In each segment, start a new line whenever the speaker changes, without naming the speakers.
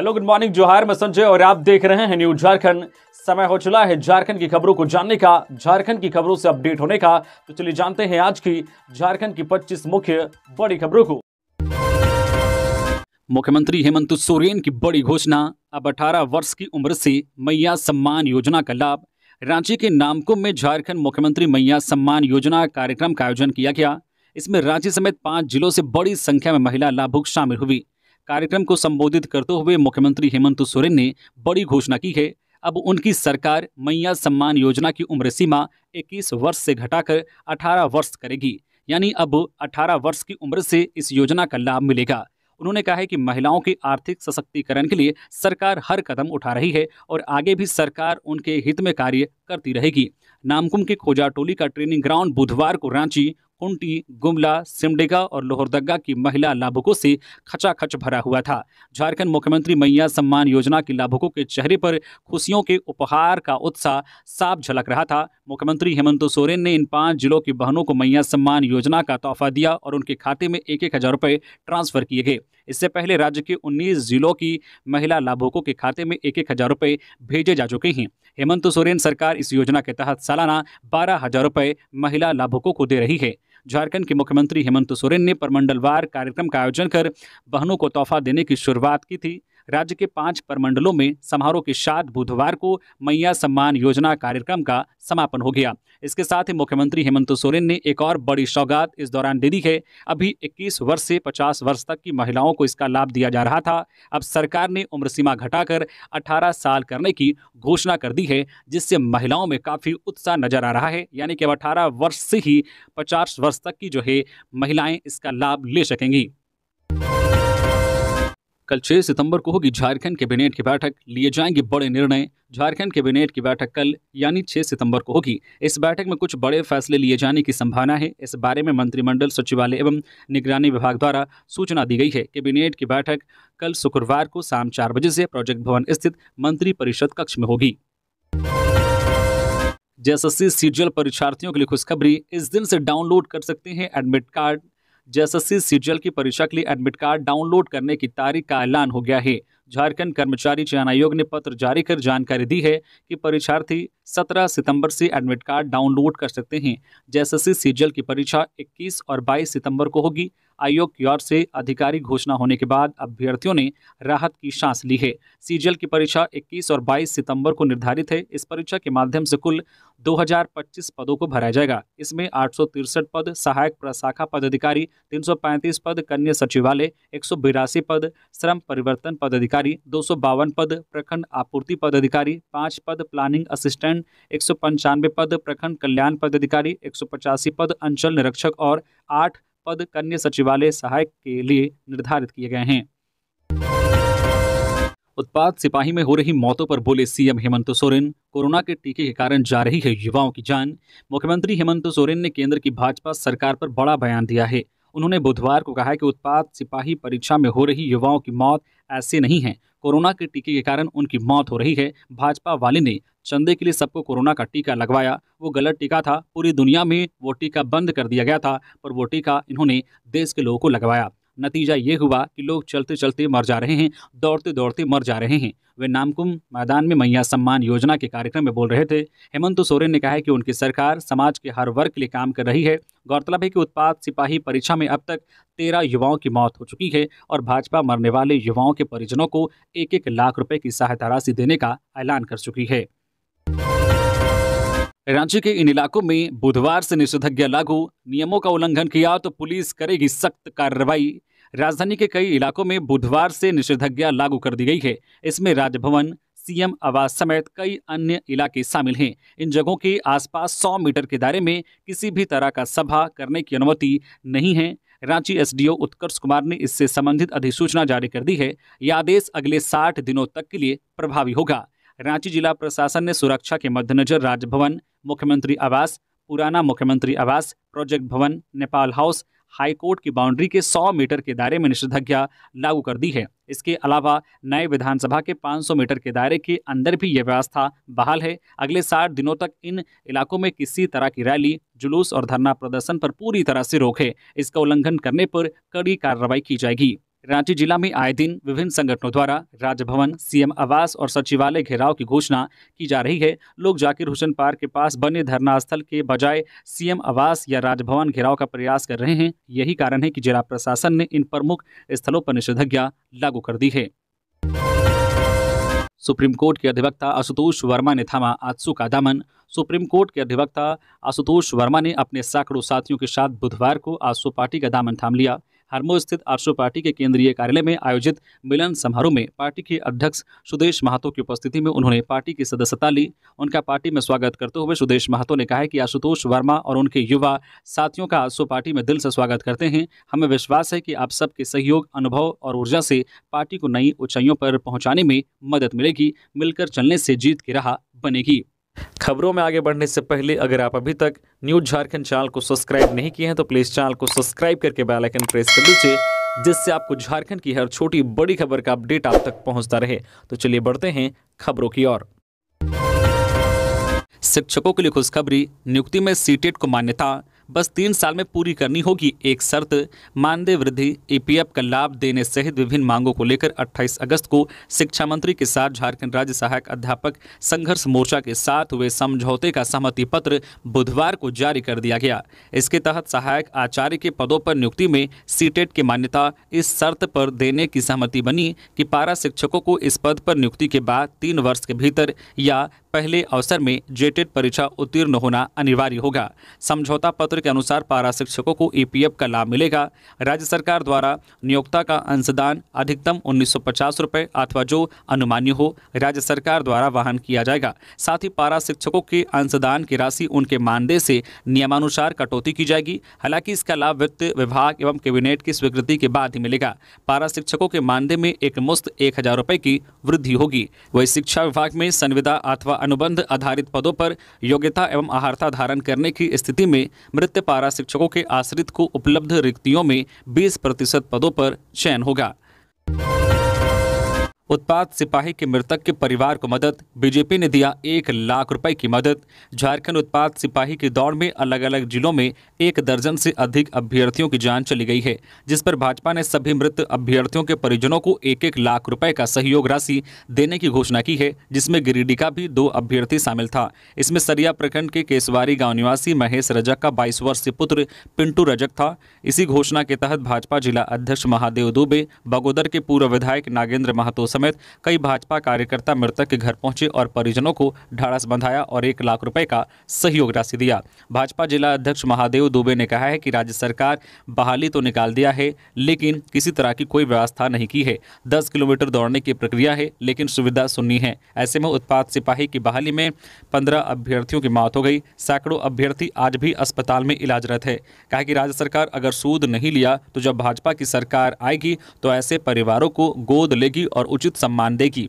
hello good morning जोहार मैं संजय और आप देख रहे हैं न्यूज झारखंड समय हो चला है झारखंड की खबरों को जानने का झारखंड की खबरों से अपडेट होने का तो चलिए जानते हैं आज की झारखंड की 25 मुख्य बड़ी खबरों को मुख्यमंत्री हेमंत सोरेन की बड़ी घोषणा अब 18 वर्ष की उम्र से मैया सम्मान योजना का लाभ रांची के नामकुम में झारखंड मुख्यमंत्री मैया सम्मान योजना कार्यक्रम का आयोजन किया गया इसमें रांची समेत पांच जिलों से बड़ी संख्या में महिला लाभुक शामिल हुई कार्यक्रम को संबोधित करते हुए मुख्यमंत्री हेमंत सोरेन ने बड़ी घोषणा की है अब उनकी सरकार मैया सम्मान योजना की उम्र सीमा 21 वर्ष से घटाकर 18 वर्ष करेगी यानी अब 18 वर्ष की उम्र से इस योजना का लाभ मिलेगा उन्होंने कहा है कि महिलाओं के आर्थिक सशक्तिकरण के लिए सरकार हर कदम उठा रही है और आगे भी सरकार उनके हित में कार्य करती रहेगी नामकुम के खोजा टोली का ट्रेनिंग ग्राउंड बुधवार को रांची उंटी गुमला सिमडेगा और लोहरदगा की महिला लाभुकों से खचाखच भरा हुआ था झारखंड मुख्यमंत्री मैया सम्मान योजना के लाभुकों के चेहरे पर खुशियों के उपहार का उत्साह साफ झलक रहा था मुख्यमंत्री हेमंत सोरेन ने इन पांच जिलों की बहनों को मैया सम्मान योजना का तोहफा दिया और उनके खाते में एक एक हजार रुपये ट्रांसफर किए गए इससे पहले राज्य के उन्नीस जिलों की महिला लाभुकों के खाते में एक एक हजार रुपये भेजे जा चुके हैं हेमंत सोरेन सरकार इस योजना के तहत सालाना बारह हजार रुपये महिला लाभुकों को दे रही है झारखंड के मुख्यमंत्री हेमंत सोरेन ने परमंडलवार कार्यक्रम का आयोजन कर बहनों को तोहफा देने की शुरुआत की थी राज्य के पांच प्रमंडलों में समारोह के साथ बुधवार को मैया सम्मान योजना कार्यक्रम का समापन हो गया इसके साथ ही मुख्यमंत्री हेमंत सोरेन ने एक और बड़ी सौगात इस दौरान दे दी है अभी 21 वर्ष से 50 वर्ष तक की महिलाओं को इसका लाभ दिया जा रहा था अब सरकार ने उम्र सीमा घटाकर अठारह साल करने की घोषणा कर दी है जिससे महिलाओं में काफ़ी उत्साह नजर आ रहा है यानी कि अब अठारह वर्ष से ही पचास वर्ष तक की जो है महिलाएं इसका लाभ ले सकेंगी कल 6 सितंबर को होगी झारखंड कैबिनेट की बैठक लिए जाएंगे बड़े निर्णय झारखंड कैबिनेट की बैठक कल यानी 6 सितंबर को होगी इस बैठक में कुछ बड़े फैसले लिए जाने की संभावना है इस बारे में मंत्रिमंडल सचिवालय एवं निगरानी विभाग द्वारा सूचना दी गई है कैबिनेट की बैठक कल शुक्रवार को शाम चार बजे से प्रोजेक्ट भवन स्थित मंत्रिपरिषद कक्ष में होगी जेएसएससी सीजीएल परीक्षार्थियों के लिए खुशखबरी इस दिन से डाउनलोड कर सकते हैं एडमिट कार्ड जेएसएससी सीजीएल की परीक्षा के लिए एडमिट कार्ड डाउनलोड करने की तारीख का ऐलान हो गया है झारखंड कर्मचारी चयन आयोग ने पत्र जारी कर जानकारी दी है कि परीक्षार्थी 17 सितंबर से एडमिट कार्ड डाउनलोड कर सकते हैं जेएसएससी सीजीएल की परीक्षा 21 और 22 सितंबर को होगी आयोग की ओर से आधिकारिक घोषणा होने के बाद अभ्यर्थियों ने राहत की सांस ली है सीजीएल की परीक्षा 21 और 22 सितंबर को निर्धारित है इस परीक्षा के माध्यम से कुल 2025 पदों को भराया जाएगा इसमें आठ पद सहायक प्रशाखा पदाधिकारी तीन पद कन्या सचिवालय एक पद श्रम परिवर्तन पदाधिकारी दो पद प्रखंड आपूर्ति पदाधिकारी पांच पद प्लानिंग असिस्टेंट एक पद प्रखंड कल्याण पदाधिकारी एक पद अंचल निरीक्षक और आठ पद कन्या सचिवालय सहायक के लिए निर्धारित किए गए हैं उत्पाद सिपाही में हो रही मौतों पर बोले सीएम हेमंत सोरेन कोरोना के टीके के कारण जा रही है युवाओं की जान मुख्यमंत्री हेमंत सोरेन ने केंद्र की भाजपा सरकार पर बड़ा बयान दिया है उन्होंने बुधवार को कहा कि उत्पाद सिपाही परीक्षा में हो रही युवाओं की मौत ऐसे नहीं हैं कोरोना के टीके के कारण उनकी मौत हो रही है भाजपा वाले ने चंदे के लिए सबको कोरोना का टीका लगवाया वो गलत टीका था पूरी दुनिया में वो टीका बंद कर दिया गया था पर वो टीका इन्होंने देश के लोगों को लगवाया नतीजा ये हुआ कि लोग चलते चलते मर जा रहे हैं दौड़ते दौड़ते मर जा रहे हैं वे नामकुम मैदान में मैया सम्मान योजना के कार्यक्रम में बोल रहे थे हेमंत सोरेन ने कहा है कि उनकी सरकार समाज के हर वर्ग के लिए काम कर रही है गौरतलब है कि उत्पाद सिपाही परीक्षा में अब तक तेरह युवाओं की मौत हो चुकी है और भाजपा मरने वाले युवाओं के परिजनों को एक एक लाख रुपए की सहायता राशि देने का ऐलान कर चुकी है रांची के इन इलाकों में बुधवार से निषेधाज्ञा लागू नियमों का उल्लंघन किया तो पुलिस करेगी सख्त कार्रवाई राजधानी के कई इलाकों में बुधवार से निषेधाज्ञा लागू कर दी गई है इसमें राजभवन सीएम आवास समेत कई अन्य इलाके शामिल हैं इन जगहों के आसपास 100 मीटर के दायरे में किसी भी तरह का सभा करने की अनुमति नहीं है रांची एसडीओ उत्कर्ष कुमार ने इससे संबंधित अधिसूचना जारी कर दी है यह आदेश अगले साठ दिनों तक के लिए प्रभावी होगा रांची जिला प्रशासन ने सुरक्षा के मद्देनजर राजभवन मुख्यमंत्री आवास पुराना मुख्यमंत्री आवास प्रोजेक्ट भवन नेपाल हाउस हाईकोर्ट की बाउंड्री के 100 मीटर के दायरे में निषेधाज्ञा लागू कर दी है इसके अलावा नए विधानसभा के 500 मीटर के दायरे के अंदर भी यह व्यवस्था बहाल है अगले साठ दिनों तक इन इलाकों में किसी तरह की रैली जुलूस और धरना प्रदर्शन पर पूरी तरह से रोक है इसका उल्लंघन करने पर कड़ी कार्रवाई की जाएगी रांची जिला में आए दिन विभिन्न संगठनों द्वारा राजभवन सीएम आवास और सचिवालय घेराव की घोषणा की जा रही है लोग जाकिर हुसैन पार्क के पास बने धरना स्थल के बजाय सीएम आवास या राजभवन घेराव का प्रयास कर रहे हैं यही कारण है कि जिला प्रशासन ने इन प्रमुख स्थलों पर निषेधाज्ञा लागू कर दी है सुप्रीम कोर्ट के अधिवक्ता आशुतोष वर्मा ने थामा आजसू का दामन सुप्रीम कोर्ट के अधिवक्ता आशुतोष वर्मा ने अपने सैकड़ों साथियों के साथ बुधवार को आसू पार्टी का दामन थाम लिया हरमो स्थित आरसू पार्टी के केंद्रीय कार्यालय में आयोजित मिलन समारोह में पार्टी के अध्यक्ष सुदेश महातो की उपस्थिति में उन्होंने पार्टी की सदस्यता ली उनका पार्टी में स्वागत करते हुए सुदेश महातो ने कहा कि आशुतोष वर्मा और उनके युवा साथियों का आसू पार्टी में दिल से स्वागत करते हैं हमें विश्वास है कि आप सबके सहयोग अनुभव और ऊर्जा से पार्टी को नई ऊंचाइयों पर पहुंचाने में मदद मिलेगी मिलकर चलने से जीत की राह बनेगी खबरों में आगे बढ़ने से पहले अगर आप अभी तक न्यूज झारखंड चैनल को सब्सक्राइब नहीं किए हैं तो प्लीज़ चैनल को सब्सक्राइब करके बेल आइकन प्रेस कर लीजिए जिससे आपको झारखंड की हर छोटी बड़ी खबर का अपडेट आप तक पहुंचता रहे तो चलिए बढ़ते हैं खबरों की ओर शिक्षकों के लिए खुशखबरी नियुक्ति में सीटेट को मान्यता बस तीन साल में पूरी करनी होगी एक शर्त मानदेय वृद्धि ईपीएफ का लाभ देने सहित विभिन्न मांगों को लेकर 28 अगस्त को शिक्षा मंत्री के साथ झारखंड राज्य सहायक अध्यापक संघर्ष मोर्चा के साथ हुए समझौते का सहमति पत्र बुधवार को जारी कर दिया गया इसके तहत सहायक आचार्य के पदों पर नियुक्ति में सीटेट की मान्यता इस शर्त पर देने की सहमति बनी कि पारा शिक्षकों को इस पद पर नियुक्ति के बाद तीन वर्ष के भीतर या पहले अवसर में जेटेड परीक्षा उत्तीर्ण होना अनिवार्य होगा समझौता पत्र के अनुसार पारा शिक्षकों को ईपीएफ e का लाभ मिलेगा राज्य सरकार द्वारा नियोक्ता का अंशदान अधिकतम उन्नीस रुपए अथवा जो अनुमान्य हो राज्य सरकार द्वारा वाहन किया जाएगा साथ ही पारा शिक्षकों के अंशदान की राशि उनके मानदेय से नियमानुसार कटौती की जाएगी हालांकि इसका लाभ वित्त विभाग एवं कैबिनेट की स्वीकृति के बाद ही मिलेगा पारा शिक्षकों के मानदेय में एक मुस्त एक की वृद्धि होगी वही शिक्षा विभाग में संविदा अथवा अनुबंध आधारित पदों पर योग्यता एवं आहारता धारण करने की स्थिति में मृत अतिरिक्त पारा शिक्षकों के आश्रित को उपलब्ध रिक्तियों में 20 प्रतिशत पदों पर चयन होगा उत्पाद सिपाही के मृतक के परिवार को मदद बीजेपी ने दिया एक लाख रुपए की मदद झारखंड उत्पाद सिपाही की दौड़ में अलग अलग जिलों में एक दर्जन से अधिक अभ्यर्थियों की जान चली गई है जिस पर भाजपा ने सभी मृत अभ्यर्थियों के परिजनों को एक एक लाख रुपए का सहयोग राशि देने की घोषणा की है जिसमें गिरिडीह का भी दो अभ्यर्थी शामिल था इसमें सरिया प्रखंड के केसवारी गाँव निवासी महेश रजक का बाईस वर्षीय पुत्र पिंटू रजक था इसी घोषणा के तहत भाजपा जिला अध्यक्ष महादेव दुबे बगोदर के पूर्व विधायक नागेंद्र महातो समेत कई भाजपा कार्यकर्ता मृतक के घर पहुंचे और परिजनों को ढाड़स बंधाया और एक लाख रुपए का सहयोग राशि दिया भाजपा जिला अध्यक्ष महादेव दुबे ने कहा है कि राज्य सरकार बहाली तो निकाल दिया है लेकिन किसी तरह की कोई व्यवस्था नहीं की है दस किलोमीटर दौड़ने की प्रक्रिया है लेकिन सुविधा सुननी है ऐसे में उत्पाद सिपाही की बहाली में पंद्रह अभ्यर्थियों की मौत हो गई सैकड़ों अभ्यर्थी आज भी अस्पताल में इलाजरत है कहा कि राज्य सरकार अगर सूद नहीं लिया तो जब भाजपा की सरकार आएगी तो ऐसे परिवारों को गोद लेगी और उचित सम्मान देगी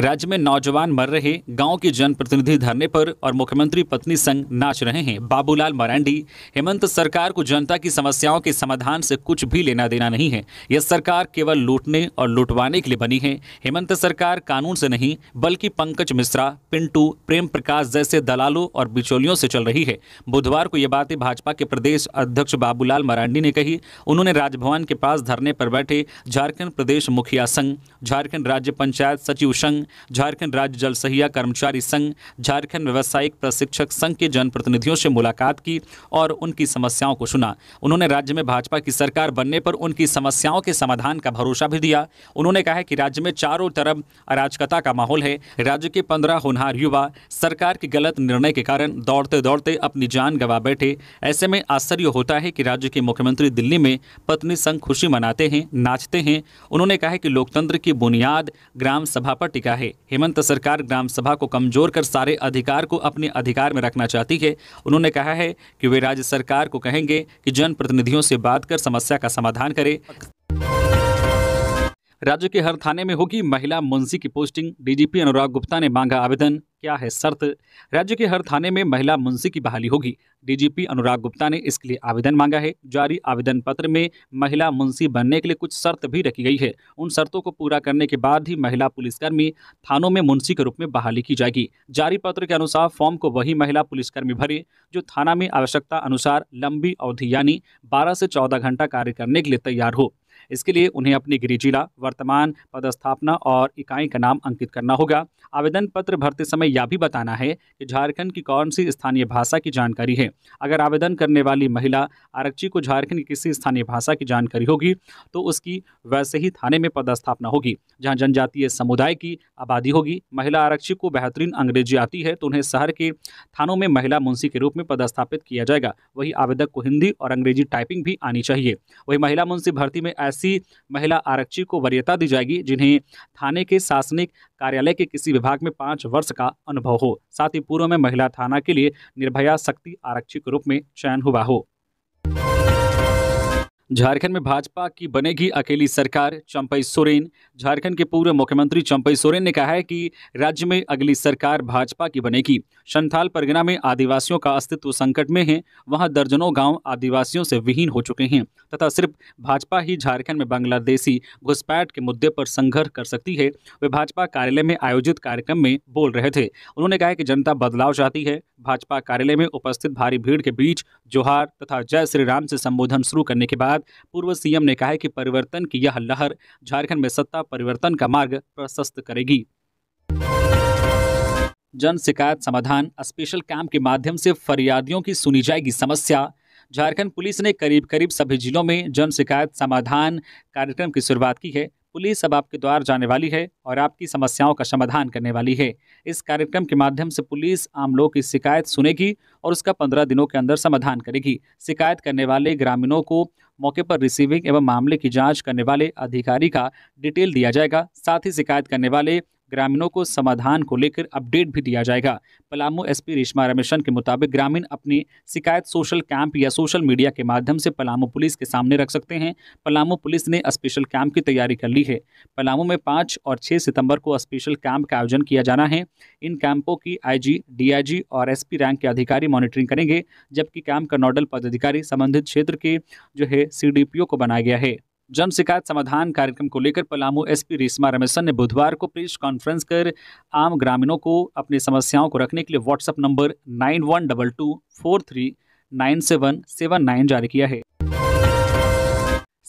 राज्य में नौजवान मर रहे गांव के जनप्रतिनिधि धरने पर और मुख्यमंत्री पत्नी संग नाच रहे हैं बाबूलाल मरांडी हेमंत सरकार को जनता की समस्याओं के समाधान से कुछ भी लेना देना नहीं है यह सरकार केवल लूटने और लुटवाने के लिए बनी है हेमंत सरकार कानून से नहीं बल्कि पंकज मिश्रा पिंटू प्रेम प्रकाश जैसे दलालों और बिचौलियों से चल रही है बुधवार को ये बातें भाजपा के प्रदेश अध्यक्ष बाबूलाल मरांडी ने कही उन्होंने राजभवन के पास धरने पर बैठे झारखंड प्रदेश मुखिया संघ झारखंड राज्य पंचायत सचिव संघ झारखंड राज्य जल सहिया कर्मचारी संघ झारखंड व्यवसायिक प्रशिक्षक संघ के जनप्रतिनिधियों से मुलाकात की और उनकी समस्याओं को सुना उन्होंने राज्य में भाजपा की सरकार बनने पर उनकी समस्याओं के समाधान का भरोसा भी दिया उन्होंने कहा कि राज्य में चारों तरफ अराजकता का माहौल है राज्य के पंद्रह होनहार युवा सरकार के गलत निर्णय के कारण दौड़ते दौड़ते अपनी जान गंवा बैठे ऐसे में आश्चर्य होता है कि राज्य के मुख्यमंत्री दिल्ली में पत्नी संघ खुशी मनाते हैं नाचते हैं उन्होंने कहा कि लोकतंत्र की बुनियाद ग्राम सभा पर टिका है हेमंत सरकार ग्राम सभा को कमजोर कर सारे अधिकार को अपने अधिकार में रखना चाहती है उन्होंने कहा है कि वे राज्य सरकार को कहेंगे कि जनप्रतिनिधियों से बात कर समस्या का समाधान करें राज्य के हर थाने में होगी महिला मुंशी की पोस्टिंग डीजीपी अनुराग गुप्ता ने मांगा आवेदन क्या है शर्त राज्य के हर थाने में महिला मुंशी की बहाली होगी डीजीपी अनुराग गुप्ता ने इसके लिए आवेदन मांगा है जारी आवेदन पत्र में महिला मुंशी बनने के लिए कुछ शर्त भी रखी गई है उन शर्तों को पूरा करने के बाद ही महिला पुलिसकर्मी थानों में मुंशी के रूप में बहाली की जाएगी जारी पत्र के अनुसार फॉर्म को वही महिला पुलिसकर्मी भरे जो थाना में आवश्यकता अनुसार लंबी अवधि यानी बारह से चौदह घंटा कार्य करने के लिए तैयार हो इसके लिए उन्हें अपनी गृह जिला वर्तमान पदस्थापना और इकाई का नाम अंकित करना होगा आवेदन पत्र भरते समय यह भी बताना है कि झारखंड की कौन सी स्थानीय भाषा की जानकारी है अगर आवेदन करने वाली महिला आरक्षी को झारखंड की किसी स्थानीय भाषा की जानकारी होगी तो उसकी वैसे ही थाने में पदस्थापना होगी जहाँ जनजातीय समुदाय की आबादी होगी महिला आरक्षी को बेहतरीन अंग्रेजी आती है तो उन्हें शहर के थानों में महिला मुंशी के रूप में पदस्थापित किया जाएगा वही आवेदक को हिंदी और अंग्रेजी टाइपिंग भी आनी चाहिए वही महिला मुंशी भर्ती में अस्सी महिला आरक्षी को वरीयता दी जाएगी जिन्हें थाने के शासनिक कार्यालय के किसी विभाग में पाँच वर्ष का अनुभव हो साथ ही पूर्व में महिला थाना के लिए निर्भया शक्ति आरक्षी के रूप में चयन हुआ हो झारखंड में भाजपा की बनेगी अकेली सरकार चंपई सोरेन झारखंड के पूर्व मुख्यमंत्री चंपई सोरेन ने कहा है कि राज्य में अगली सरकार भाजपा की बनेगी संथाल परगना में आदिवासियों का अस्तित्व संकट में है वहां दर्जनों गांव आदिवासियों से विहीन हो चुके हैं तथा सिर्फ भाजपा ही झारखंड में बांग्लादेशी घुसपैठ के मुद्दे पर संघर्ष कर सकती है वे भाजपा कार्यालय में आयोजित कार्यक्रम में बोल रहे थे उन्होंने कहा कि जनता बदलाव चाहती है भाजपा कार्यालय में उपस्थित भारी भीड़ के बीच जोहार तथा जय श्री राम से संबोधन शुरू करने के बाद पूर्व सीएम ने कहा कि परिवर्तन की यह लहर झारखंड में सत्ता परिवर्तन का मार्ग प्रशस्त करेगी जन शिकायत समाधान स्पेशल कैंप के माध्यम से फरियादियों की सुनी जाएगी समस्या झारखंड पुलिस ने करीब करीब सभी जिलों में जन शिकायत समाधान कार्यक्रम की शुरुआत की है पुलिस अब आपके द्वार जाने वाली है और आपकी समस्याओं का समाधान करने वाली है इस कार्यक्रम के माध्यम से पुलिस आम लोग की शिकायत सुनेगी और उसका पंद्रह दिनों के अंदर समाधान करेगी शिकायत करने वाले ग्रामीणों को मौके पर रिसीविंग एवं मामले की जांच करने वाले अधिकारी का डिटेल दिया जाएगा साथ ही शिकायत करने वाले ग्रामीणों को समाधान को लेकर अपडेट भी दिया जाएगा पलामू एसपी रेशमा रमेशन के मुताबिक ग्रामीण अपनी शिकायत सोशल कैंप या सोशल मीडिया के माध्यम से पलामू पुलिस के सामने रख सकते हैं पलामू पुलिस ने स्पेशल कैंप की तैयारी कर ली है पलामू में पाँच और छः सितंबर को स्पेशल कैंप का आयोजन किया जाना है इन कैंपों की आईजी डीआईजी और एस रैंक के अधिकारी मॉनिटरिंग करेंगे जबकि कैंप का नोडल पदाधिकारी संबंधित क्षेत्र के जो है सी को बनाया गया है जन शिकायत समाधान कार्यक्रम को लेकर पलामू एसपी रीसमा रमेशन ने बुधवार को प्रेस कॉन्फ्रेंस कर आम ग्रामीणों को अपनी समस्याओं को रखने के लिए WhatsApp number nine one double two four three nine seven seven nine जारी किया है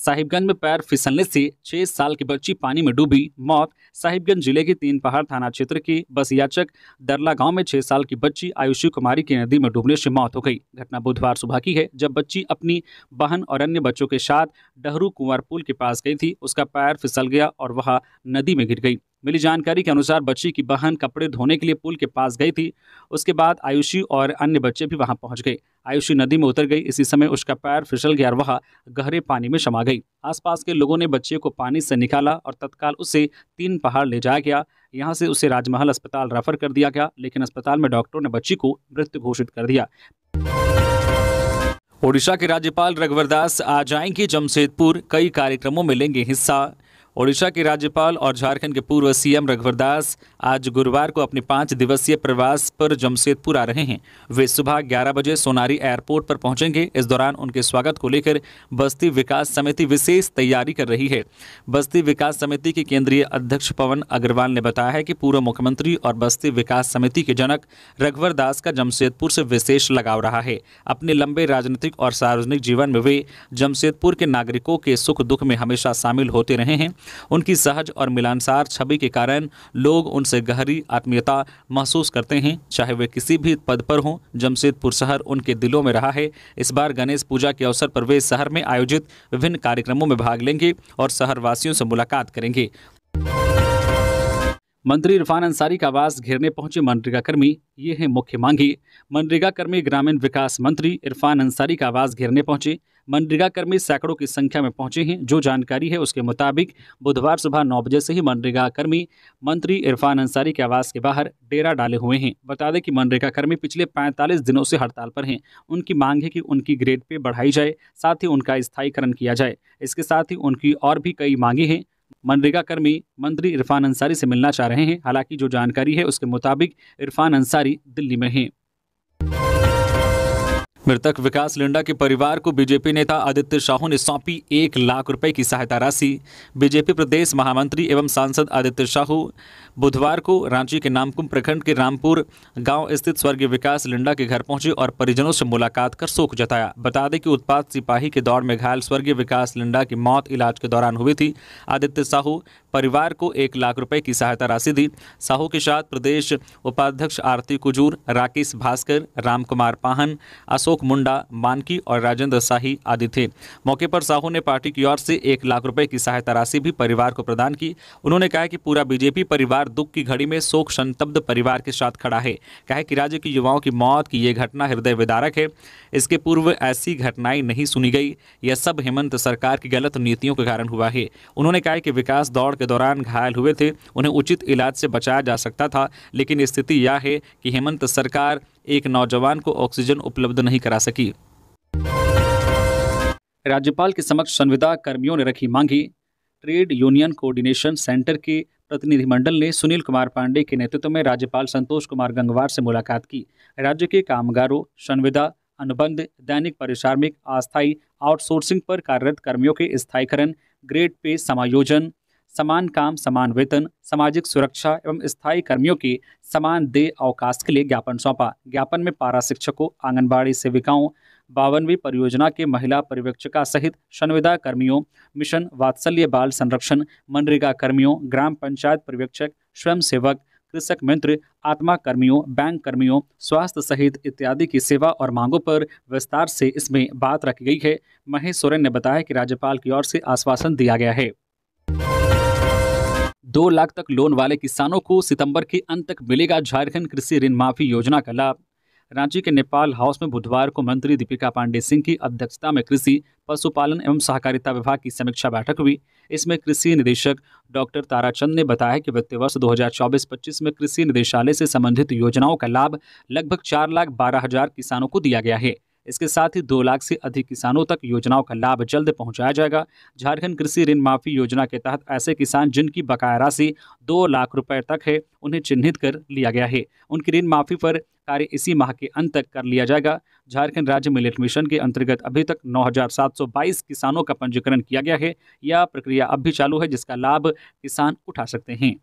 साहिबगंज में पैर फिसलने से छह साल की बच्ची पानी में डूबी मौत साहिबगंज जिले के तीन पहाड़ थाना क्षेत्र के बसियाचक दरला गांव में छह साल की बच्ची आयुषी कुमारी की नदी में डूबने से मौत हो गई घटना बुधवार सुबह की है जब बच्ची अपनी बहन और अन्य बच्चों के साथ डहरू कुंवर पुल के पास गई थी उसका पैर फिसल गया और वह नदी में गिर गई मिली जानकारी के अनुसार बच्ची की बहन कपड़े धोने के लिए पुल के पास गई थी उसके बाद आयुषी और अन्य बच्चे भी वहां पहुंच गए आयुषी नदी में उतर गई इसी समय उसका पैर फिसल गया और वह गहरे पानी में समा गई आसपास के लोगों ने बच्चे को पानी से निकाला और तत्काल उसे तीन पहाड़ ले जाया गया यहाँ से उसे राजमहल अस्पताल रेफर कर दिया गया लेकिन अस्पताल में डॉक्टरों ने बच्ची को मृत्यु घोषित कर दिया ओडिशा के राज्यपाल रघुवर दास आज आएंगे जमशेदपुर कई कार्यक्रमों में लेंगे हिस्सा ओडिशा के राज्यपाल और झारखंड के पूर्व सीएम रघुवर दास आज गुरुवार को अपने पाँच दिवसीय प्रवास पर जमशेदपुर आ रहे हैं वे सुबह ग्यारह बजे सोनारी एयरपोर्ट पर पहुंचेंगे इस दौरान उनके स्वागत को लेकर बस्ती विकास समिति विशेष तैयारी कर रही है बस्ती विकास समिति के केंद्रीय अध्यक्ष पवन अग्रवाल ने बताया है कि पूर्व मुख्यमंत्री और बस्ती विकास समिति के जनक रघुवर दास का जमशेदपुर से विशेष लगाव रहा है अपने लंबे राजनीतिक और सार्वजनिक जीवन में वे जमशेदपुर के नागरिकों के सुख दुख में हमेशा शामिल होते रहे हैं उनकी सहज और मिलानसार छवि के कारण लोग उनसे गहरी आत्मीयता महसूस करते हैं चाहे वे किसी भी पद पर हों जमशेदपुर शहर उनके दिलों में रहा है इस बार गणेश पूजा के अवसर पर वे शहर में आयोजित विभिन्न कार्यक्रमों में भाग लेंगे और शहरवासियों से मुलाकात करेंगे मंत्री इरफान अंसारी का आवास घेरने पहुंचे मनरेगा कर्मी ये है मुख्य मांगी मनरेगा कर्मी ग्रामीण विकास मंत्री इरफान अंसारी का आवास घेरने पहुंचे मनरेगा कर्मी सैकड़ों की संख्या में पहुंचे हैं जो जानकारी है उसके मुताबिक बुधवार सुबह नौ बजे से ही मनरेगा कर्मी मंत्री इरफान अंसारी के आवास के बाहर डेरा डाले हुए हैं बता दें कि मनरेगा कर्मी पिछले पैंतालीस दिनों से हड़ताल पर हैं उनकी मांग है कि उनकी ग्रेड पे बढ़ाई जाए साथ ही उनका स्थायीकरण किया जाए इसके साथ ही उनकी और भी कई मांगे हैं मनरेगा कर्मी मंत्री इरफान अंसारी से मिलना चाह रहे हैं हालांकि जो जानकारी है उसके मुताबिक इरफान अंसारी दिल्ली में हैं मृतक विकास लिंडा के परिवार को बीजेपी नेता आदित्य शाहू ने सौंपी एक लाख रुपए की सहायता राशि बीजेपी प्रदेश महामंत्री एवं सांसद आदित्य शाहू बुधवार को रांची के नामकुम प्रखंड के रामपुर गांव स्थित स्वर्गीय विकास लिंडा के घर पहुंचे और परिजनों से मुलाकात कर शोक जताया बता दें कि उत्पाद सिपाही के दौड़ में घायल स्वर्गीय विकास लिंडा की मौत इलाज के दौरान हुई थी आदित्य साहू परिवार को एक लाख रुपए की सहायता राशि दी साहू के साथ प्रदेश उपाध्यक्ष आरती कुजूर राकेश भास्कर कुमार पाहन अशोक अशोक मुंडा मानकी और राजेंद्र शाही आदि थे मौके पर साहू ने पार्टी की ओर से एक लाख रुपए की सहायता राशि भी परिवार को प्रदान की उन्होंने कहा कि पूरा बीजेपी परिवार दुख की घड़ी में शोक संतप्त परिवार के साथ खड़ा है कहे कि राज्य की युवाओं की मौत की ये घटना हृदय विदारक है इसके पूर्व ऐसी घटनाएं नहीं सुनी गई यह सब हेमंत सरकार की गलत नीतियों के कारण हुआ है उन्होंने कहा कि विकास दौड़ के दौरान घायल हुए थे उन्हें उचित इलाज से बचाया जा सकता था लेकिन स्थिति यह है कि हेमंत सरकार एक नौजवान को ऑक्सीजन उपलब्ध नहीं करा सकी राज्यपाल के समक्ष संविदा कर्मियों ने रखी मांगी ट्रेड यूनियन कोऑर्डिनेशन सेंटर के प्रतिनिधिमंडल ने सुनील कुमार पांडे के नेतृत्व में राज्यपाल संतोष कुमार गंगवार से मुलाकात की राज्य के कामगारों संविदा अनुबंध दैनिक परिश्रमिक अस्थायी आउटसोर्सिंग पर कार्यरत कर्मियों के स्थायीकरण ग्रेड पे समायोजन समान काम समान वेतन सामाजिक सुरक्षा एवं स्थायी कर्मियों के समान देय अवकाश के लिए ज्ञापन सौंपा ज्ञापन में पारा शिक्षकों आंगनबाड़ी सेविकाओं बावनवी परियोजना के महिला पर्यवेक्षिका सहित संविदा कर्मियों मिशन वात्सल्य बाल संरक्षण मनरेगा कर्मियों ग्राम पंचायत पर्यवेक्षक स्वयं सेवक कृषक मित्र आत्मा कर्मियों बैंक कर्मियों स्वास्थ्य सहित इत्यादि की सेवा और मांगों पर विस्तार से इसमें बात रखी गई है महेश सोरेन ने बताया कि राज्यपाल की ओर से आश्वासन दिया गया है दो लाख तक लोन वाले किसानों को सितंबर के अंत तक मिलेगा झारखंड कृषि ऋण माफी योजना का लाभ रांची के नेपाल हाउस में बुधवार को मंत्री दीपिका पांडे सिंह की अध्यक्षता में कृषि पशुपालन एवं सहकारिता विभाग की समीक्षा बैठक हुई इसमें कृषि निदेशक डॉक्टर ताराचंद ने बताया कि वित्तीय वर्ष 2024-25 में कृषि निदेशालय से संबंधित योजनाओं का लाभ लगभग चार लाख बारह हजार किसानों को दिया गया है इसके साथ ही दो लाख से अधिक किसानों तक योजनाओं का लाभ जल्द पहुंचाया जाएगा झारखंड कृषि ऋण माफी योजना के तहत ऐसे किसान जिनकी बकाया राशि दो लाख रुपए तक है उन्हें चिन्हित कर लिया गया है उनकी ऋण माफी पर कार्य इसी माह के अंत तक कर लिया जाएगा झारखंड राज्य मिलेट मिशन के अंतर्गत अभी तक 9,722 किसानों का पंजीकरण किया गया है यह प्रक्रिया अब भी चालू है जिसका लाभ किसान उठा सकते हैं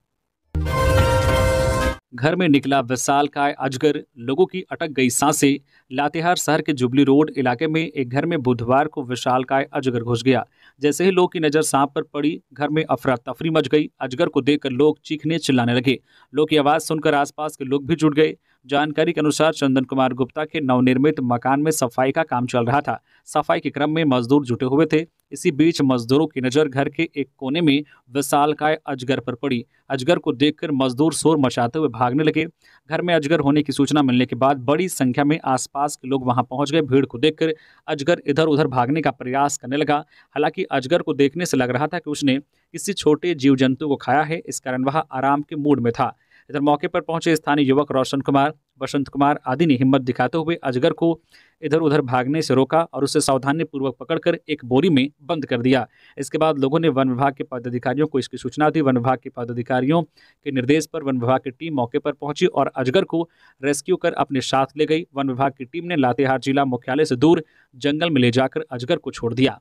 घर में निकला विशाल काय अजगर लोगों की अटक गई सांसें लातेहार शहर के जुबली रोड इलाके में एक घर में बुधवार को विशाल काय अजगर घुस गया जैसे ही लोग की नज़र सांप पर पड़ी घर में अफरा तफरी मच गई अजगर को देखकर लोग चीखने चिल्लाने लगे लोग की आवाज़ सुनकर आसपास के लोग भी जुट गए जानकारी के अनुसार चंदन कुमार गुप्ता के नवनिर्मित मकान में सफाई का काम चल रहा था सफाई के क्रम में मजदूर जुटे हुए थे इसी बीच मजदूरों की नजर घर के एक कोने में विशालकाय अजगर पर पड़ी अजगर को देखकर मजदूर शोर मचाते हुए भागने लगे घर में अजगर होने की सूचना मिलने के बाद बड़ी संख्या में आसपास के लोग वहां पहुंच गए भीड़ को देखकर अजगर इधर उधर भागने का प्रयास करने लगा हालांकि अजगर को देखने से लग रहा था कि उसने किसी छोटे जीव जंतु को खाया है इस कारण वह आराम के मूड में था इधर मौके पर पहुंचे स्थानीय युवक रोशन कुमार बसंत कुमार आदि ने हिम्मत दिखाते हुए अजगर को इधर उधर भागने से रोका और उसे सावधानीपूर्वक पकड़कर एक बोरी में बंद कर दिया इसके बाद लोगों ने वन विभाग के पदाधिकारियों को इसकी सूचना दी वन विभाग के पदाधिकारियों के निर्देश पर वन विभाग की टीम मौके पर पहुंची और अजगर को रेस्क्यू कर अपने साथ ले गई वन विभाग की टीम ने लातेहार जिला मुख्यालय से दूर जंगल में ले जाकर अजगर को छोड़ दिया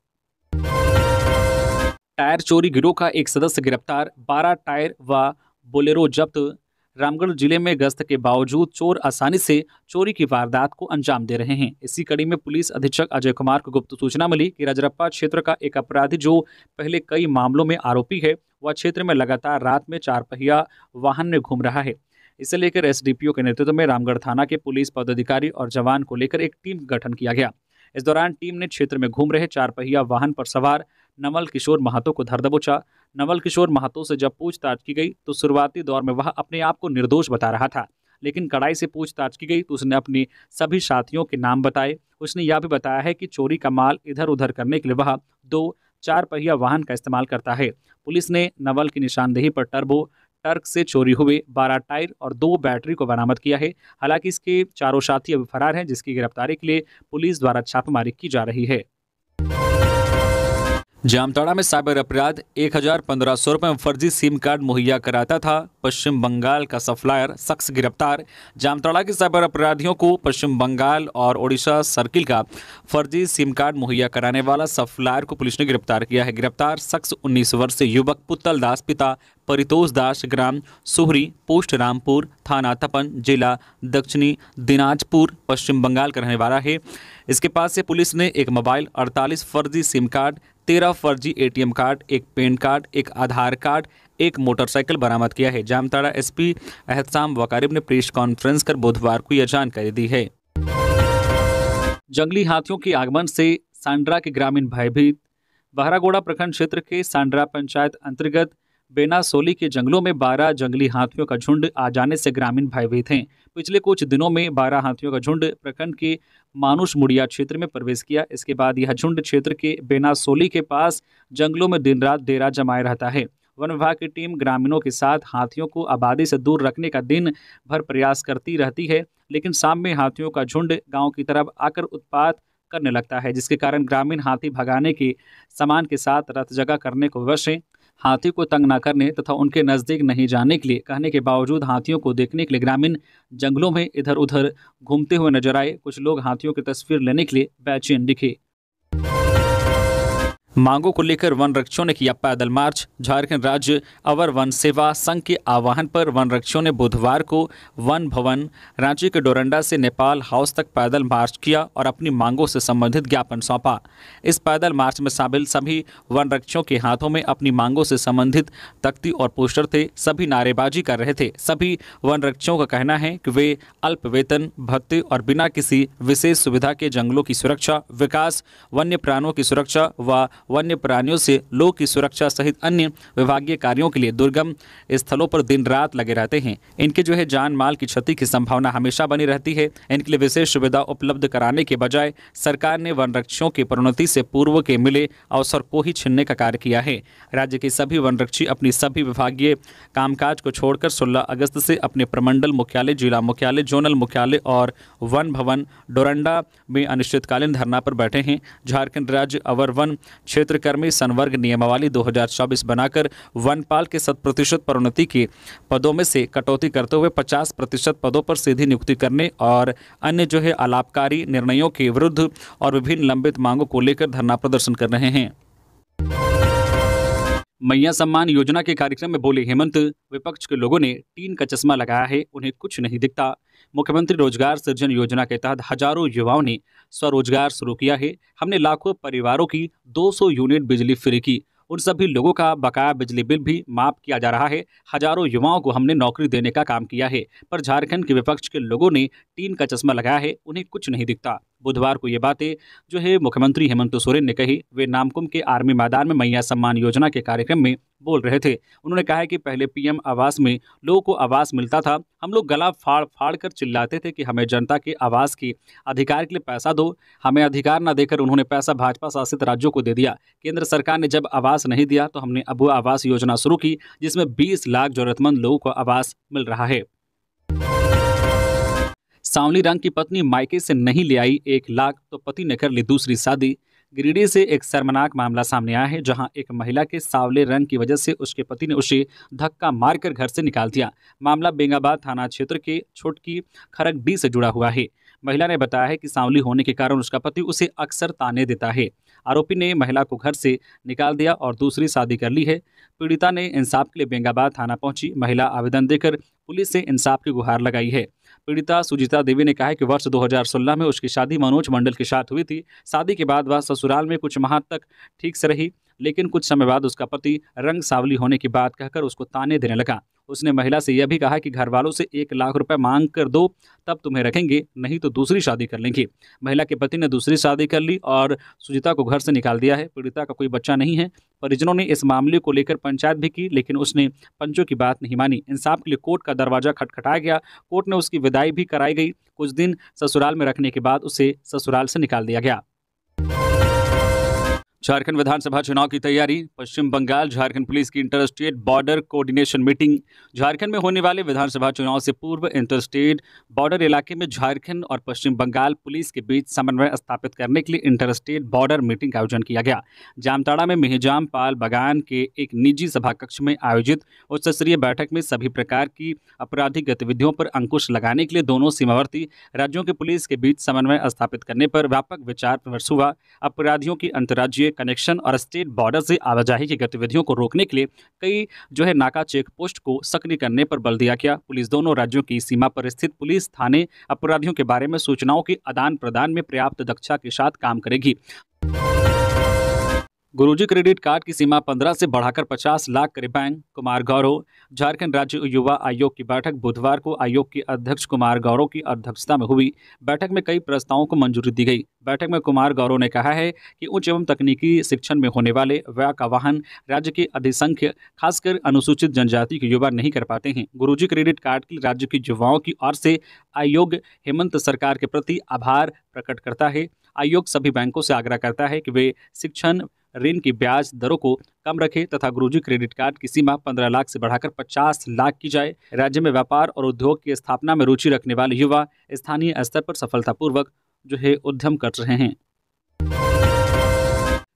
टायर चोरी गिरोह का एक सदस्य गिरफ्तार बारह टायर व बोलेरो जब्त रामगढ़ जिले में गश्त के बावजूद चोर आसानी से चोरी की वारदात को अंजाम दे रहे हैं इसी कड़ी में पुलिस अधीक्षक अजय कुमार को गुप्त सूचना मिली कि रजरप्पा क्षेत्र का एक अपराधी जो पहले कई मामलों में आरोपी है वह क्षेत्र में लगातार रात में चार पहिया वाहन में घूम रहा है इसे लेकर एस के नेतृत्व में रामगढ़ थाना के पुलिस पदाधिकारी और जवान को लेकर एक टीम गठन किया गया इस दौरान टीम ने क्षेत्र में घूम रहे चार पहिया वाहन पर सवार नमल किशोर महातो को धर दबोचा नवल किशोर महतो से जब पूछताछ की गई तो शुरुआती दौर में वह अपने आप को निर्दोष बता रहा था लेकिन कड़ाई से पूछताछ की गई तो उसने अपने सभी साथियों के नाम बताए उसने यह भी बताया है कि चोरी का माल इधर उधर करने के लिए वह दो चार पहिया वाहन का इस्तेमाल करता है पुलिस ने नवल की निशानदेही पर टर्बो टर्क से चोरी हुए बारह टायर और दो बैटरी को बरामद किया है हालांकि इसके चारों साथी अब फरार हैं जिसकी गिरफ्तारी के लिए पुलिस द्वारा छापेमारी की जा रही है जामताड़ा में साइबर अपराध एक हजार पंद्रह सौ रुपये में फर्जी सिम कार्ड मुहैया कराता था पश्चिम बंगाल का सप्लायर शख्स गिरफ्तार जामताड़ा के साइबर अपराधियों को पश्चिम बंगाल और ओडिशा सर्किल का फर्जी सिम कार्ड मुहैया कराने वाला सप्लायर को पुलिस ने गिरफ्तार किया है गिरफ्तार शख्स उन्नीस वर्षीय युवक पुतल दास पिता परितोष दास ग्राम सुहरी पोस्ट रामपुर थाना तपन जिला दक्षिणी दिनाजपुर पश्चिम बंगाल का रहने वाला है इसके पास से पुलिस ने एक मोबाइल अड़तालीस फर्जी सिम कार्ड तेरह फर्जी एटीएम कार्ड एक पेन कार्ड एक आधार कार्ड एक मोटरसाइकिल बरामद किया है जामताड़ा एसपी एहसाम वकारिब ने प्रेस कॉन्फ्रेंस कर बुधवार को यह जानकारी दी है जंगली हाथियों के आगमन से सांड्रा के ग्रामीण भयभीत बहरागोड़ा प्रखंड क्षेत्र के सांड्रा पंचायत अंतर्गत बेनासोली के जंगलों में 12 जंगली हाथियों का झुंड आ जाने से ग्रामीण भयभीत हैं पिछले कुछ दिनों में 12 हाथियों का झुंड प्रखंड के मानुष मुड़िया क्षेत्र में प्रवेश किया इसके बाद यह झुंड क्षेत्र के बेनासोली के पास जंगलों में दिन रात डेरा जमाए रहता है वन विभाग की टीम ग्रामीणों के साथ हाथियों को आबादी से दूर रखने का दिन भर प्रयास करती रहती है लेकिन शाम में हाथियों का झुंड गांव की तरफ आकर उत्पात करने लगता है जिसके कारण ग्रामीण हाथी भगाने के सामान के साथ रथ जगह करने को वश हैं हाथी को तंग न करने तथा उनके नज़दीक नहीं जाने के लिए कहने के बावजूद हाथियों को देखने के लिए ग्रामीण जंगलों में इधर उधर घूमते हुए नजर आए कुछ लोग हाथियों की तस्वीर लेने के लिए बेचैन दिखे मांगों को लेकर वन रक्षियों ने किया पैदल मार्च झारखंड राज्य अवर वन सेवा संघ के आह्वान पर वन रक्षियों ने बुधवार को वन भवन रांची के डोरंडा से नेपाल हाउस तक पैदल मार्च किया और अपनी मांगों से संबंधित ज्ञापन सौंपा इस पैदल मार्च में शामिल सभी वन रक्षियों के हाथों में अपनी मांगों से संबंधित तख्ती और पोस्टर थे सभी नारेबाजी कर रहे थे सभी वन रक्षियों का कहना है कि वे अल्प वेतन भत्ते और बिना किसी विशेष सुविधा के जंगलों की सुरक्षा विकास वन्य प्राणियों की सुरक्षा व वन्य प्राणियों से लोग की सुरक्षा सहित अन्य विभागीय कार्यों के लिए दुर्गम स्थलों पर दिन रात लगे रहते हैं इनके जो है जान माल की क्षति की संभावना हमेशा बनी रहती है इनके लिए विशेष सुविधा उपलब्ध कराने के बजाय सरकार ने वनरक्षियों की प्रोन्नति से पूर्व के मिले अवसर को ही छीनने का कार्य किया है राज्य के सभी वनरक्षी अपनी सभी विभागीय कामकाज को छोड़कर सोलह अगस्त से अपने प्रमंडल मुख्यालय जिला मुख्यालय जोनल मुख्यालय और वन भवन डोरंडा में अनिश्चितकालीन धरना पर बैठे हैं झारखंड राज्य अवर वन क्षेत्रकर्मी संवर्ग नियमावली 2024 बनाकर वनपाल के शत प्रतिशत प्रोन्नति के पदों में से कटौती करते हुए 50 प्रतिशत पदों पर सीधी नियुक्ति करने और अन्य जो है अलापकारी निर्णयों के विरुद्ध और विभिन्न लंबित मांगों को लेकर धरना प्रदर्शन कर रहे हैं मैया सम्मान योजना के कार्यक्रम में बोले हेमंत विपक्ष के लोगों ने टीन का चश्मा लगाया है उन्हें कुछ नहीं दिखता मुख्यमंत्री रोजगार सृजन योजना के तहत हजारों युवाओं ने स्वरोजगार शुरू किया है हमने लाखों परिवारों की 200 यूनिट बिजली फ्री की उन सभी लोगों का बकाया बिजली बिल भी माफ किया जा रहा है हजारों युवाओं को हमने नौकरी देने का काम किया है पर झारखंड के विपक्ष के लोगों ने टीन का चश्मा लगाया है उन्हें कुछ नहीं दिखता बुधवार को ये बातें जो है मुख्यमंत्री हेमंत सोरेन ने कही वे नामकुम के आर्मी मैदान में मैया सम्मान योजना के कार्यक्रम में बोल रहे थे उन्होंने कहा है कि पहले पीएम आवास में लोगों को आवास मिलता था हम लोग गला फाड़ फाड़ कर चिल्लाते थे कि हमें जनता के आवास के अधिकार के लिए पैसा दो हमें अधिकार ना देकर उन्होंने पैसा भाजपा शासित राज्यों को दे दिया केंद्र सरकार ने जब आवास नहीं दिया तो हमने अबुआ आवास योजना शुरू की जिसमें बीस लाख जरूरतमंद लोगों को आवास मिल रहा है सांवली रंग की पत्नी मायके से नहीं ले आई एक लाख तो पति ने कर ली दूसरी शादी गिरिडीह से एक शर्मनाक मामला सामने आया है जहां एक महिला के सावले रंग की वजह से उसके पति ने उसे धक्का मारकर घर से निकाल दिया मामला बेंगाबाद थाना क्षेत्र के छोटकी डी से जुड़ा हुआ है महिला ने बताया है कि सांवली होने के कारण उसका पति उसे अक्सर ताने देता है आरोपी ने महिला को घर से निकाल दिया और दूसरी शादी कर ली है पीड़िता ने इंसाफ के लिए बेंगाबाद थाना पहुंची महिला आवेदन देकर पुलिस से इंसाफ की गुहार लगाई है पीड़िता सुजिता देवी ने कहा है कि वर्ष 2016 में उसकी शादी मनोज मंडल के साथ हुई थी शादी के बाद वह ससुराल में कुछ माह तक ठीक से रही लेकिन कुछ समय बाद उसका पति रंग सावली होने की बात कहकर उसको ताने देने लगा उसने महिला से यह भी कहा कि घर वालों से एक लाख रुपए मांग कर दो तब तुम्हें रखेंगे नहीं तो दूसरी शादी कर लेंगे महिला के पति ने दूसरी शादी कर ली और सुजिता को घर से निकाल दिया है पीड़िता का कोई बच्चा नहीं है परिजनों ने इस मामले को लेकर पंचायत भी की लेकिन उसने पंचों की बात नहीं मानी इंसाफ के लिए कोर्ट का दरवाजा खटखटाया गया कोर्ट ने उसकी विदाई भी कराई गई कुछ दिन ससुराल में रखने के बाद उसे ससुराल से निकाल दिया गया झारखंड विधानसभा चुनाव की तैयारी पश्चिम बंगाल झारखंड पुलिस की interstate border coordination meeting Jharkhand में होने वाले विधानसभा चुनाव से पूर्व इंटरस्टेट बॉर्डर इलाके में झारखंड और पश्चिम बंगाल पुलिस के बीच समन्वय स्थापित करने के लिए इंटरस्टेट बॉर्डर मीटिंग का आयोजन किया गया जामताड़ा में मेहजाम पाल बगान के एक निजी सभा कक्ष में आयोजित उच्च स्तरीय बैठक में सभी प्रकार की आपराधिक गतिविधियों पर अंकुश लगाने के लिए दोनों सीमावर्ती राज्यों के पुलिस के बीच समन्वय स्थापित करने पर व्यापक विचार विमर्श हुआ अपराधियों की अंतर्राज्यीय कनेक्शन और स्टेट बॉर्डर से आवाजाही की गतिविधियों को रोकने के लिए कई जो है नाका चेक पोस्ट को सक्रिय करने पर बल दिया गया पुलिस दोनों राज्यों की सीमा पर स्थित पुलिस थाने अपराधियों के बारे में सूचनाओं के आदान प्रदान में पर्याप्त दक्षा के साथ काम करेगी गुरुजी क्रेडिट कार्ड की सीमा 15 से बढ़ाकर 50 लाख करे बैंक कुमार गौरव झारखंड राज्य युवा आयोग की बैठक बुधवार को आयोग के अध्यक्ष कुमार गौरव की अध्यक्षता में हुई बैठक में कई प्रस्तावों को मंजूरी दी गई बैठक में कुमार गौरव ने कहा है कि उच्च एवं तकनीकी शिक्षण में होने वाले व्यय का वाहन राज्य के अधिसंख्य खासकर अनुसूचित जनजाति के युवा नहीं कर पाते हैं गुरु क्रेडिट कार्ड की राज्य के युवाओं की ओर से आयोग हेमंत सरकार के प्रति आभार प्रकट करता है आयोग सभी बैंकों से आग्रह करता है कि वे शिक्षण ऋण की ब्याज दरों को कम रखे तथा गुरुजी क्रेडिट कार्ड की सीमा 15 लाख से बढ़ाकर 50 लाख की जाए राज्य में व्यापार और उद्योग की स्थापना में रुचि रखने वाले युवा स्थानीय स्तर पर सफलतापूर्वक जो है उद्यम कर रहे हैं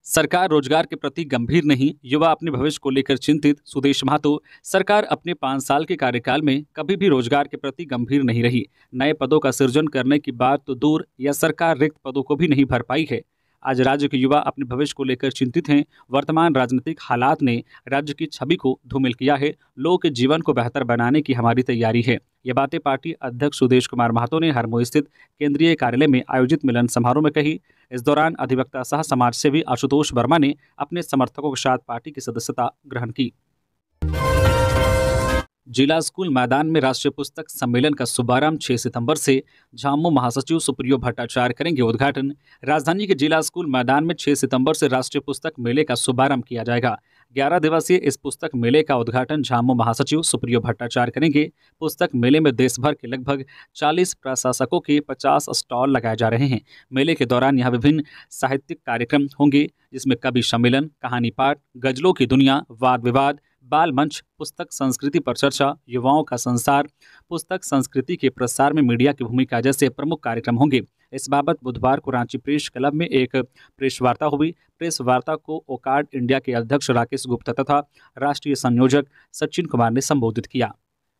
सरकार रोजगार के प्रति गंभीर नहीं युवा अपने भविष्य को लेकर चिंतित सुदेश महातो सरकार अपने पाँच साल के कार्यकाल में कभी भी रोजगार के प्रति गंभीर नहीं रही नए पदों का सृजन करने की बात तो दूर यह सरकार रिक्त पदों को भी नहीं भर पाई है आज राज्य के युवा अपने भविष्य को लेकर चिंतित हैं वर्तमान राजनीतिक हालात ने राज्य की छवि को धूमिल किया है लोग के जीवन को बेहतर बनाने की हमारी तैयारी है ये बातें पार्टी अध्यक्ष सुदेश कुमार महतो ने हरमो स्थित केंद्रीय कार्यालय में आयोजित मिलन समारोह में कही इस दौरान अधिवक्ता सह समाज सेवी आशुतोष वर्मा ने अपने समर्थकों के साथ पार्टी की सदस्यता ग्रहण की जिला स्कूल मैदान में राष्ट्रीय पुस्तक सम्मेलन का शुभारंभ 6 सितंबर से झामुमो महासचिव सुप्रियो भट्टाचार्य करेंगे उद्घाटन राजधानी के जिला स्कूल मैदान में 6 सितंबर से राष्ट्रीय पुस्तक मेले का शुभारंभ किया जाएगा 11 दिवसीय इस पुस्तक मेले का उद्घाटन झामुमो महासचिव सुप्रियो भट्टाचार्य करेंगे पुस्तक मेले में देश भर के लगभग चालीस प्रशासकों के पचास स्टॉल लगाए जा रहे हैं मेले के दौरान यहाँ विभिन्न साहित्यिक कार्यक्रम होंगे जिसमें कवि सम्मेलन कहानी पाठ गजलों की दुनिया वाद विवाद बाल मंच पुस्तक संस्कृति पर चर्चा युवाओं का संसार पुस्तक संस्कृति के प्रसार में मीडिया की भूमिका जैसे प्रमुख कार्यक्रम होंगे इस बाबत बुधवार को रांची प्रेस क्लब में एक प्रेस वार्ता हुई प्रेस वार्ता को ओकार्ड इंडिया के अध्यक्ष राकेश गुप्ता तथा राष्ट्रीय संयोजक सचिन कुमार ने संबोधित किया